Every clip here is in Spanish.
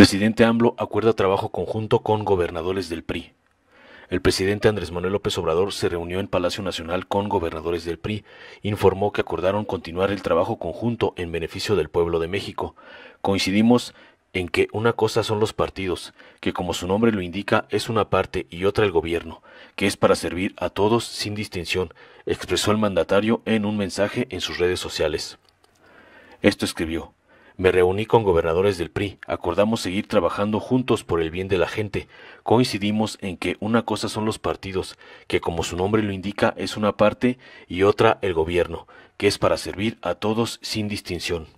Presidente AMLO acuerda trabajo conjunto con gobernadores del PRI. El presidente Andrés Manuel López Obrador se reunió en Palacio Nacional con gobernadores del PRI, informó que acordaron continuar el trabajo conjunto en beneficio del pueblo de México. Coincidimos en que una cosa son los partidos, que como su nombre lo indica es una parte y otra el gobierno, que es para servir a todos sin distinción, expresó el mandatario en un mensaje en sus redes sociales. Esto escribió. Me reuní con gobernadores del PRI, acordamos seguir trabajando juntos por el bien de la gente. Coincidimos en que una cosa son los partidos, que como su nombre lo indica es una parte, y otra el gobierno, que es para servir a todos sin distinción.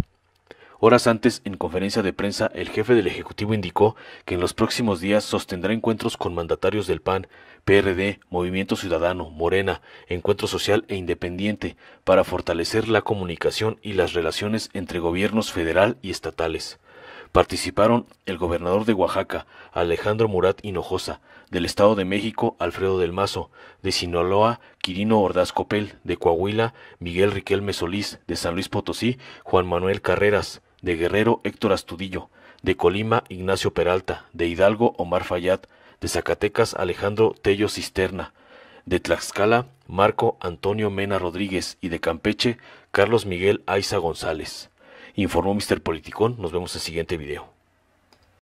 Horas antes, en conferencia de prensa, el jefe del Ejecutivo indicó que en los próximos días sostendrá encuentros con mandatarios del PAN, PRD, Movimiento Ciudadano, Morena, Encuentro Social e Independiente, para fortalecer la comunicación y las relaciones entre gobiernos federal y estatales. Participaron el gobernador de Oaxaca, Alejandro Murat Hinojosa, del Estado de México, Alfredo del Mazo, de Sinaloa, Quirino Ordaz Copel, de Coahuila, Miguel Riquel Mesolís, de San Luis Potosí, Juan Manuel Carreras, de Guerrero Héctor Astudillo, de Colima Ignacio Peralta, de Hidalgo Omar Fayad, de Zacatecas Alejandro Tello Cisterna, de Tlaxcala Marco Antonio Mena Rodríguez y de Campeche Carlos Miguel Aiza González. Informó Mr. Politicón, nos vemos en el siguiente video.